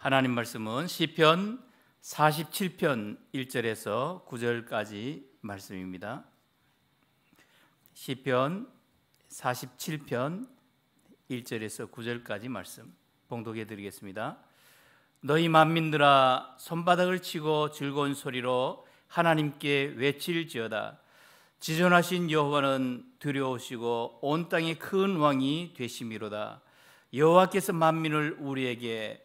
하나님 말씀은 시편 47편 1절에서 9절까지 말씀입니다. 시편 47편 1절에서 9절까지 말씀 봉독해 드리겠습니다. 너희 만민들아 손바닥을 치고 즐거운 소리로 하나님께 외칠지어다 지존하신 여호와는 두려우시고 온 땅의 큰 왕이 되심이로다 여호와께서 만민을 우리에게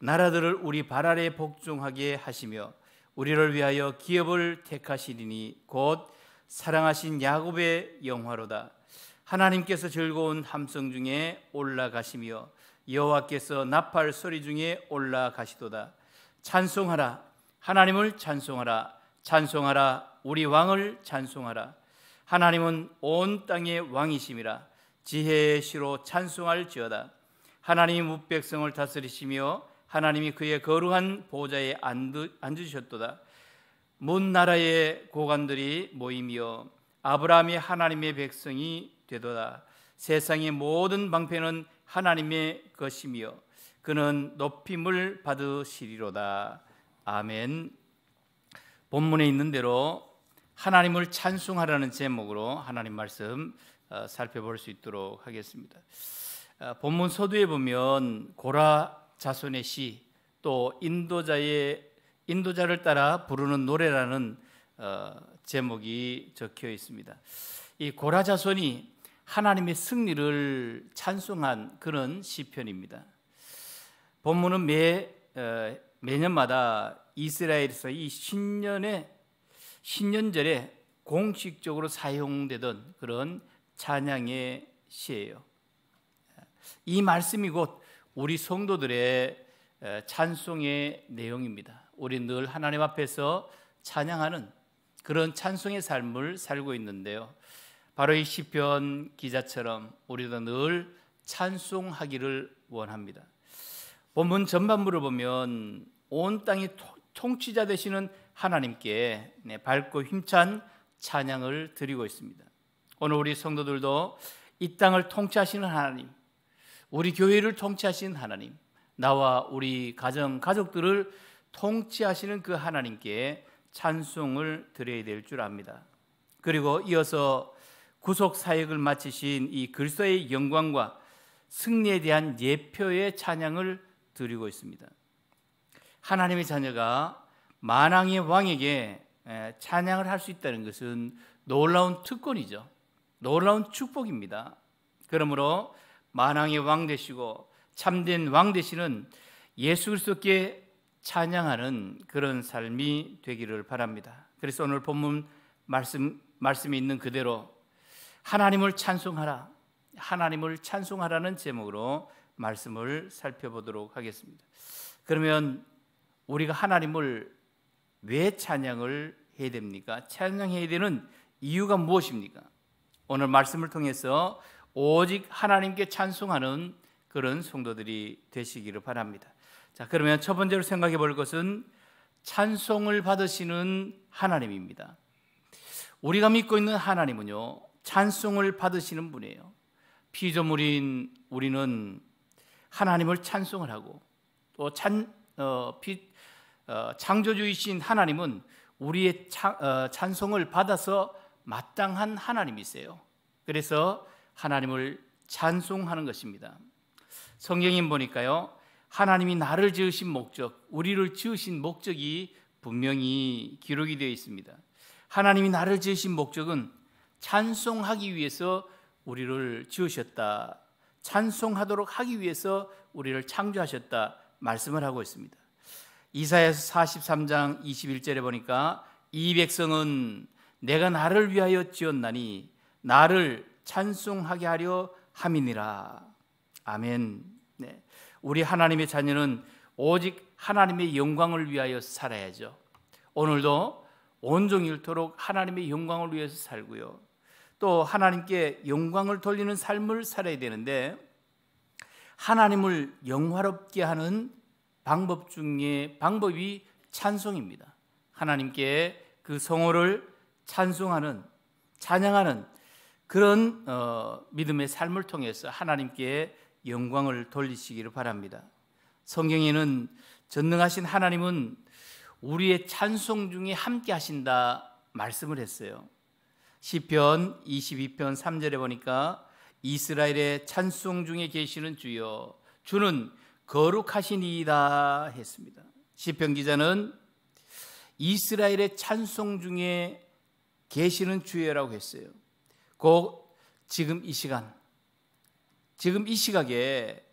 나라들을 우리 발 아래 복종하게 하시며 우리를 위하여 기업을 택하시리니 곧 사랑하신 야곱의 영화로다. 하나님께서 즐거운 함성 중에 올라가시며 여호와께서 나팔 소리 중에 올라가시도다. 찬송하라 하나님을 찬송하라 찬송하라 우리 왕을 찬송하라 하나님은 온 땅의 왕이심이라 지혜의 시로 찬송할지어다 하나님 우백성을 다스리시며 하나님이 그의 거룩한 보좌에 앉으셨도다. 문 나라의 고관들이 모이며 아브라함이 하나님의 백성이 되도다. 세상의 모든 방패는 하나님의 것이며 그는 높임을 받으시리로다. 아멘. 본문에 있는 대로 하나님을 찬송하라는 제목으로 하나님 말씀 어, 살펴볼 수 있도록 하겠습니다. 어, 본문 서두에 보면 고라 자손의 시, 또 인도자의 인도자를 따라 부르는 노래라는 어, 제목이 적혀 있습니다. 이 고라 자손이 하나님의 승리를 찬송한 그런 시편입니다. 본문은 매 어, 매년마다 이스라엘에서 이 신년에 신년절에 공식적으로 사용되던 그런 찬양의 시예요. 이 말씀이 곧 우리 성도들의 찬송의 내용입니다. 우리 늘 하나님 앞에서 찬양하는 그런 찬송의 삶을 살고 있는데요. 바로 이 시편 기자처럼 우리도 늘 찬송하기를 원합니다. 본문 전반부를 보면 온 땅이 통치자 되시는 하나님께 네, 밝고 힘찬 찬양을 드리고 있습니다. 오늘 우리 성도들도 이 땅을 통치하시는 하나님, 우리 교회를 통치하신 하나님, 나와 우리 가정, 가족들을 통치하시는 그 하나님께 찬송을 드려야 될 줄 압니다. 그리고 이어서 구속 사역을 마치신 이 글서의 영광과 승리에 대한 예표의 찬양을 드리고 있습니다. 하나님의 자녀가 만왕의 왕에게 찬양을 할 수 있다는 것은 놀라운 특권이죠. 놀라운 축복입니다. 그러므로 만왕의 왕 되시고 참된 왕 되시는 예수 그리스도께 찬양하는 그런 삶이 되기를 바랍니다. 그래서 오늘 본문 말씀 말씀이 있는 그대로 하나님을 찬송하라. 하나님을 찬송하라는 제목으로 말씀을 살펴보도록 하겠습니다. 그러면 우리가 하나님을 왜 찬양을 해야 됩니까? 찬양해야 되는 이유가 무엇입니까? 오늘 말씀을 통해서 오직 하나님께 찬송하는 그런 성도들이 되시기를 바랍니다. 자, 그러면 첫 번째로 생각해 볼 것은 찬송을 받으시는 하나님입니다. 우리가 믿고 있는 하나님은요, 찬송을 받으시는 분이에요. 피조물인 우리는 하나님을 찬송을 하고 또 찬, 어, 피, 어, 창조주이신 하나님은 우리의 찬, 어, 찬송을 받아서 마땅한 하나님이세요. 그래서 하나님을 찬송하는 것입니다. 성경인 보니까요. 하나님이 나를 지으신 목적, 우리를 지으신 목적이 분명히 기록이 되어 있습니다. 하나님이 나를 지으신 목적은 찬송하기 위해서 우리를 지으셨다. 찬송하도록 하기 위해서 우리를 창조하셨다 말씀을 하고 있습니다. 이사야서 43장 21절에 보니까 이 백성은 내가 나를 위하여 지었나니 나를 찬송하게 하려 함이니라. 아멘. 네. 우리 하나님의 자녀는 오직 하나님의 영광을 위하여 살아야죠. 오늘도 온종일토록 하나님의 영광을 위해서 살고요. 또 하나님께 영광을 돌리는 삶을 살아야 되는데 하나님을 영화롭게 하는 방법 중에 방법이 찬송입니다. 하나님께 그 성호를 찬송하는 찬양하는 그런 어, 믿음의 삶을 통해서 하나님께 영광을 돌리시기를 바랍니다. 성경에는 전능하신 하나님은 우리의 찬송 중에 함께 하신다 말씀을 했어요. 시편 22편 3절에 보니까 이스라엘의 찬송 중에 계시는 주여 주는 거룩하시니이다 했습니다. 시편 기자는 이스라엘의 찬송 중에 계시는 주여라고 했어요. 곧 지금 이 시간, 지금 이 시각에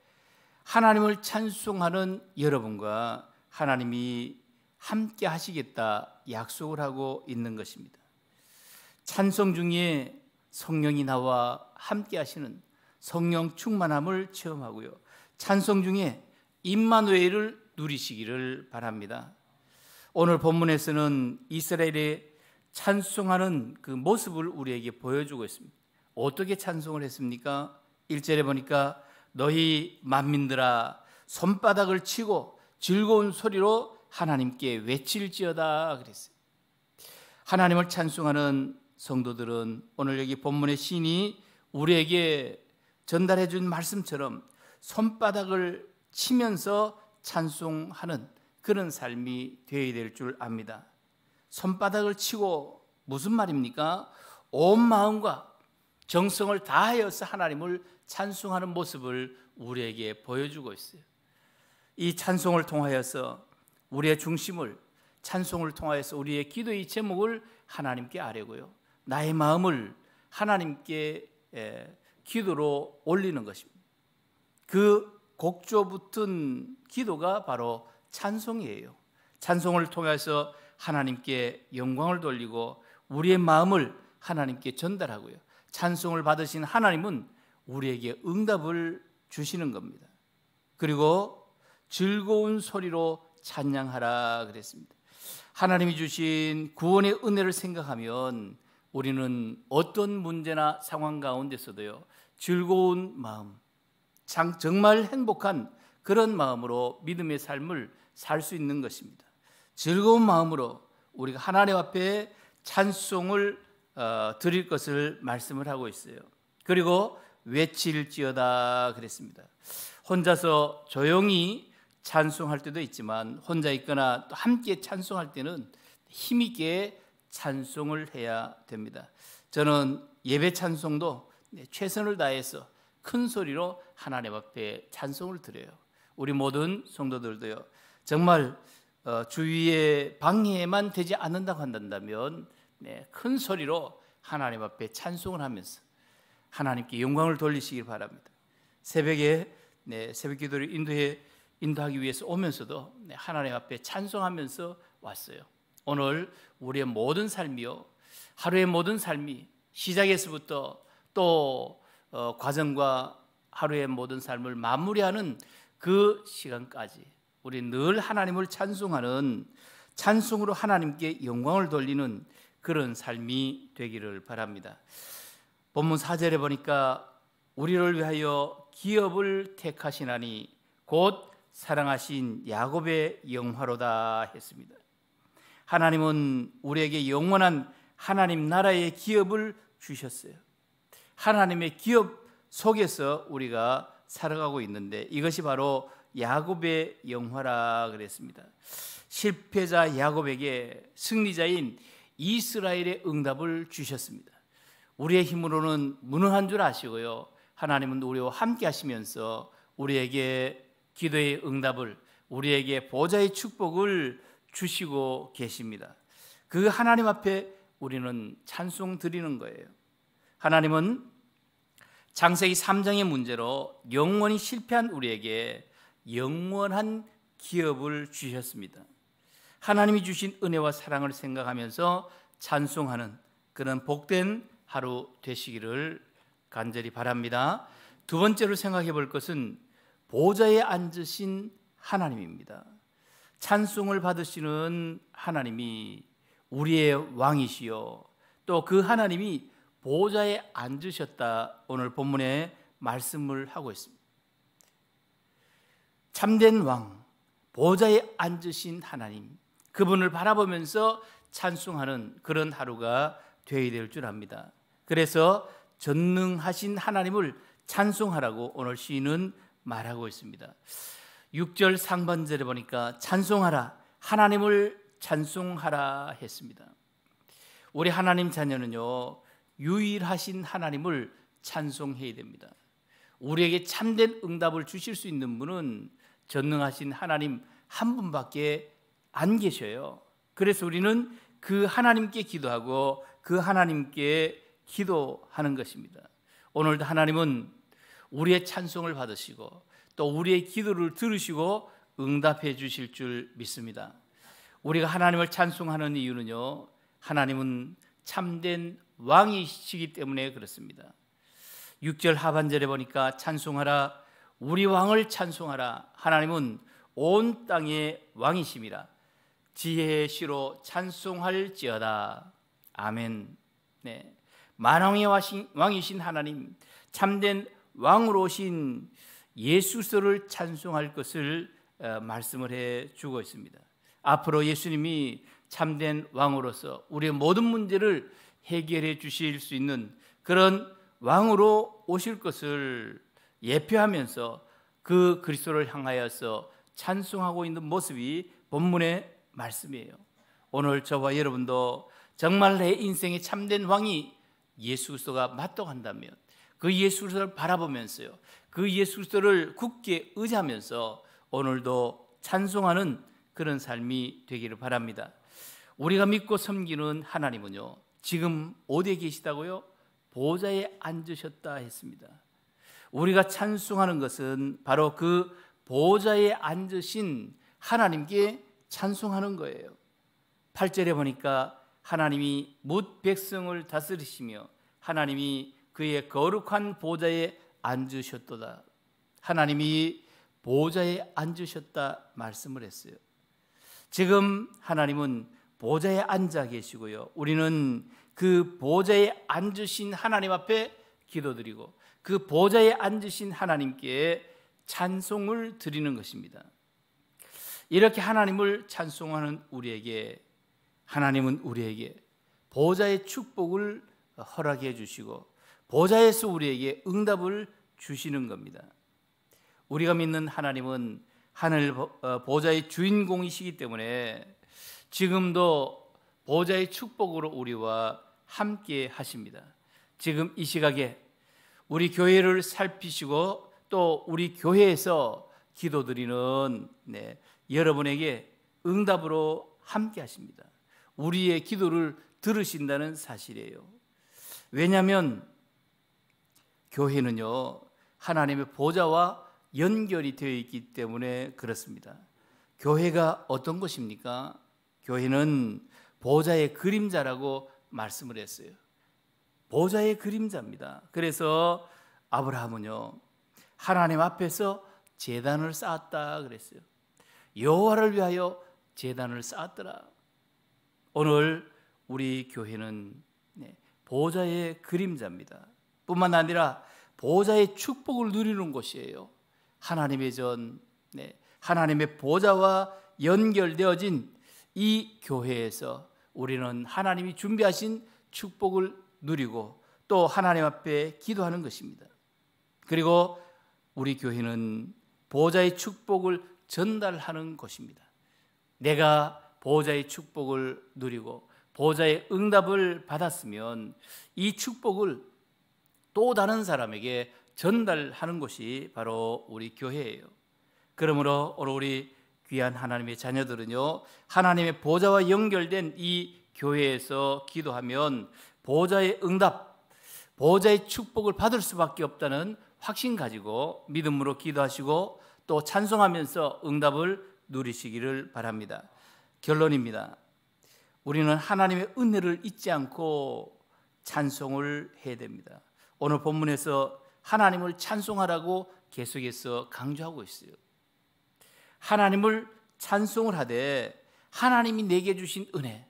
하나님을 찬송하는 여러분과 하나님이 함께 하시겠다 약속을 하고 있는 것입니다. 찬송 중에 성령이 나와 함께 하시는 성령 충만함을 체험하고요. 찬송 중에 임마누엘을 누리시기를 바랍니다. 오늘 본문에서는 이스라엘의 찬송하는 그 모습을 우리에게 보여주고 있습니다. 어떻게 찬송을 했습니까? 1절에 보니까 너희 만민들아 손바닥을 치고 즐거운 소리로 하나님께 외칠지어다 그랬어요. 하나님을 찬송하는 성도들은 오늘 여기 본문의 시이 우리에게 전달해 준 말씀처럼 손바닥을 치면서 찬송하는 그런 삶이 되어야 될 줄 압니다. 손바닥을 치고 무슨 말입니까? 온 마음과 정성을 다하여서 하나님을 찬송하는 모습을 우리에게 보여주고 있어요. 이 찬송을 통하여서 우리의 중심을 찬송을 통하여서 우리의 기도의 제목을 하나님께 아뢰고요. 나의 마음을 하나님께 예, 기도로 올리는 것입니다. 그 곡조 붙은 기도가 바로 찬송이에요. 찬송을 통해서 하나님께 영광을 돌리고 우리의 마음을 하나님께 전달하고요. 찬송을 받으신 하나님은 우리에게 응답을 주시는 겁니다. 그리고 즐거운 소리로 찬양하라 그랬습니다. 하나님이 주신 구원의 은혜를 생각하면 우리는 어떤 문제나 상황 가운데서도요. 즐거운 마음, 정말 행복한 그런 마음으로 믿음의 삶을 살 수 있는 것입니다. 즐거운 마음으로 우리가 하나님 앞에 찬송을 어, 드릴 것을 말씀을 하고 있어요. 그리고 외칠지어다 그랬습니다. 혼자서 조용히 찬송할 때도 있지만 혼자 있거나 또 함께 찬송할 때는 힘 있게 찬송을 해야 됩니다. 저는 예배 찬송도 네, 최선을 다해서 큰 소리로 하나님 앞에 찬송을 드려요. 우리 모든 성도들도요. 정말 어, 주위의 방해만 되지 않는다고 한다면 네, 큰 소리로 하나님 앞에 찬송을 하면서 하나님께 영광을 돌리시길 바랍니다. 새벽에 네, 새벽 기도를 인도해 인도하기 위해서 오면서도 네, 하나님 앞에 찬송하면서 왔어요. 오늘 우리의 모든 삶이요, 하루의 모든 삶이 시작에서부터 또 어, 과정과 하루의 모든 삶을 마무리하는 그 시간까지 우리 늘 하나님을 찬송하는 찬송으로 하나님께 영광을 돌리는 그런 삶이 되기를 바랍니다. 본문 4절에 보니까 우리를 위하여 기업을 택하시나니 곧 사랑하신 야곱의 영화로다 했습니다. 하나님은 우리에게 영원한 하나님 나라의 기업을 주셨어요. 하나님의 기업 속에서 우리가 살아가고 있는데 이것이 바로 야곱의 영화라 그랬습니다. 실패자 야곱에게 승리자인 이스라엘의 응답을 주셨습니다. 우리의 힘으로는 무능한 줄 아시고요. 하나님은 우리와 함께 하시면서 우리에게 기도의 응답을 우리에게 보좌의 축복을 주시고 계십니다. 그 하나님 앞에 우리는 찬송 드리는 거예요. 하나님은 장세기 3장의 문제로 영원히 실패한 우리에게 영원한 기업을 주셨습니다. 하나님이 주신 은혜와 사랑을 생각하면서 찬송하는 그런 복된 하루 되시기를 간절히 바랍니다. 두 번째로 생각해 볼 것은 보좌에 앉으신 하나님입니다. 찬송을 받으시는 하나님이 우리의 왕이시요. 또 그 하나님이 보좌에 앉으셨다 오늘 본문에 말씀을 하고 있습니다. 참된 왕, 보좌에 앉으신 하나님, 그분을 바라보면서 찬송하는 그런 하루가 되어야 될 줄 압니다. 그래서 전능하신 하나님을 찬송하라고 오늘 시인은 말하고 있습니다. 6절 상반절에 보니까 찬송하라, 하나님을 찬송하라 했습니다. 우리 하나님 자녀는요, 유일하신 하나님을 찬송해야 됩니다. 우리에게 참된 응답을 주실 수 있는 분은 전능하신 하나님 한 분밖에 안 계셔요. 그래서 우리는 그 하나님께 기도하고 그 하나님께 기도하는 것입니다. 오늘도 하나님은 우리의 찬송을 받으시고 또 우리의 기도를 들으시고 응답해 주실 줄 믿습니다. 우리가 하나님을 찬송하는 이유는요. 하나님은 참된 왕이시기 때문에 그렇습니다. 6절 하반절에 보니까 찬송하라 우리 왕을 찬송하라. 하나님은 온 땅의 왕이심이라. 지혜의 시로 찬송할지어다. 아멘. 네. 만왕의 왕이신 하나님, 참된 왕으로 오신 예수서를 찬송할 것을 어, 말씀을 해 주고 있습니다. 앞으로 예수님이 참된 왕으로서 우리의 모든 문제를 해결해 주실 수 있는 그런 왕으로 오실 것을 예표하면서 그 그리스도를 향하여서 찬송하고 있는 모습이 본문의 말씀이에요. 오늘 저와 여러분도 정말 내 인생의 참된 왕이 예수 그리스도가 마땅한다면 그 예수 그리스도를 바라보면서요. 그 예수 그리스도를 굳게 의지하면서 오늘도 찬송하는 그런 삶이 되기를 바랍니다. 우리가 믿고 섬기는 하나님은요. 지금 어디에 계시다고요? 보좌에 앉으셨다 했습니다. 우리가 찬송하는 것은 바로 그 보좌에 앉으신 하나님께 찬송하는 거예요. 8절에 보니까 하나님이 뭇 백성을 다스리시며 하나님이 그의 거룩한 보좌에 앉으셨도다. 하나님이 보좌에 앉으셨다 말씀을 했어요. 지금 하나님은 보좌에 앉아 계시고요. 우리는 그 보좌에 앉으신 하나님 앞에 기도드리고 그 보좌에 앉으신 하나님께 찬송을 드리는 것입니다. 이렇게 하나님을 찬송하는 우리에게 하나님은 우리에게 보좌의 축복을 허락해 주시고 보좌에서 우리에게 응답을 주시는 겁니다. 우리가 믿는 하나님은 하늘 어, 보좌의 주인공이시기 때문에 지금도 보좌의 축복으로 우리와 함께 하십니다. 지금 이 시각에 우리 교회를 살피시고 또 우리 교회에서 기도드리는 네, 여러분에게 응답으로 함께 하십니다. 우리의 기도를 들으신다는 사실이에요. 왜냐하면 교회는요 하나님의 보좌와 연결이 되어 있기 때문에 그렇습니다. 교회가 어떤 것입니까? 교회는 보좌의 그림자라고 말씀을 했어요. 보좌의 그림자입니다. 그래서 아브라함은요 하나님 앞에서 제단을 쌓았다 그랬어요. 여호와를 위하여 제단을 쌓았더라. 오늘 우리 교회는 네, 보좌의 그림자입니다. 뿐만 아니라 보좌의 축복을 누리는 곳이에요. 하나님의 전, 네, 하나님의 보좌와 연결되어진 이 교회에서 우리는 하나님이 준비하신 축복을 누리고 또 하나님 앞에 기도하는 것입니다. 그리고 우리 교회는 보좌의 축복을 전달하는 것입니다 내가 보좌의 축복을 누리고 보좌의 응답을 받았으면 이 축복을 또 다른 사람에게 전달하는 것이 바로 우리 교회예요. 그러므로 오늘 우리 귀한 하나님의 자녀들은요, 하나님의 보좌와 연결된 이 교회에서 기도하면 보호자의 응답, 보호자의 축복을 받을 수밖에 없다는 확신 가지고 믿음으로 기도하시고 또 찬송하면서 응답을 누리시기를 바랍니다. 결론입니다. 우리는 하나님의 은혜를 잊지 않고 찬송을 해야 됩니다. 오늘 본문에서 하나님을 찬송하라고 계속해서 강조하고 있어요. 하나님을 찬송을 하되 하나님이 내게 주신 은혜,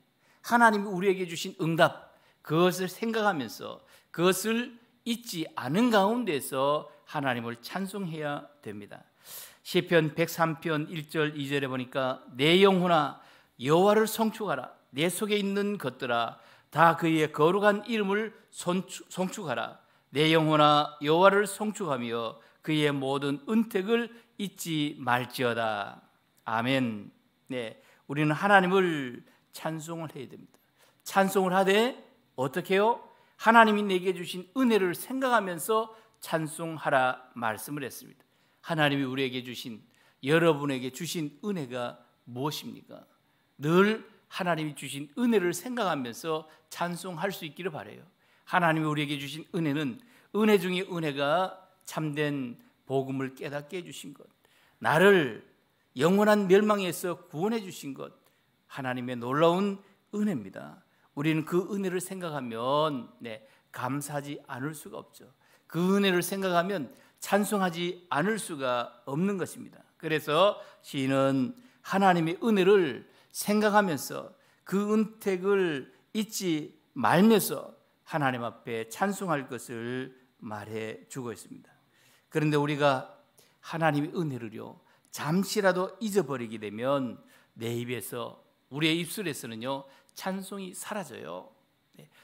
하나님이 우리에게 주신 응답 그것을 생각하면서 그것을 잊지 않은 가운데서 하나님을 찬송해야 됩니다. 시편 103편 1절 2절에 보니까 내 영혼아 여호와를 성축하라 내 속에 있는 것들아 다 그의 거룩한 이름을 성축하라 내 영혼아 여호와를 성축하며 그의 모든 은택을 잊지 말지어다 아멘. 네, 우리는 하나님을 찬송을 해야 됩니다. 찬송을 하되 어떻게요? 하나님이 내게 주신 은혜를 생각하면서 찬송하라 말씀을 했습니다. 하나님이 우리에게 주신 여러분에게 주신 은혜가 무엇입니까? 늘 하나님이 주신 은혜를 생각하면서 찬송할 수 있기를 바래요. 하나님이 우리에게 주신 은혜는 은혜 중에 은혜가 참된 복음을 깨닫게 해 주신 것. 나를 영원한 멸망에서 구원해 주신 것. 하나님의 놀라운 은혜입니다. 우리는 그 은혜를 생각하면 네, 감사하지 않을 수가 없죠. 그 은혜를 생각하면 찬송하지 않을 수가 없는 것입니다. 그래서 시인은 하나님의 은혜를 생각하면서 그 은택을 잊지 말면서 하나님 앞에 찬송할 것을 말해 주고 있습니다. 그런데 우리가 하나님의 은혜를요 잠시라도 잊어버리게 되면 내 입에서 우리의 입술에서는요 찬송이 사라져요.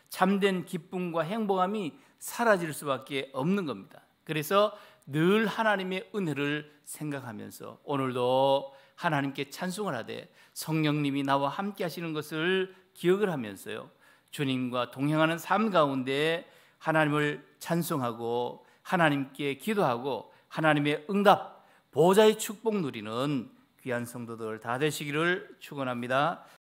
참된 네, 기쁨과 행복함이 사라질 수밖에 없는 겁니다. 그래서 늘 하나님의 은혜를 생각하면서 오늘도 하나님께 찬송을 하되 성령님이 나와 함께 하시는 것을 기억을 하면서요. 주님과 동행하는 삶 가운데 하나님을 찬송하고 하나님께 기도하고 하나님의 응답 보좌의 축복 누리는 귀한 성도들 다 되시기를 축원합니다.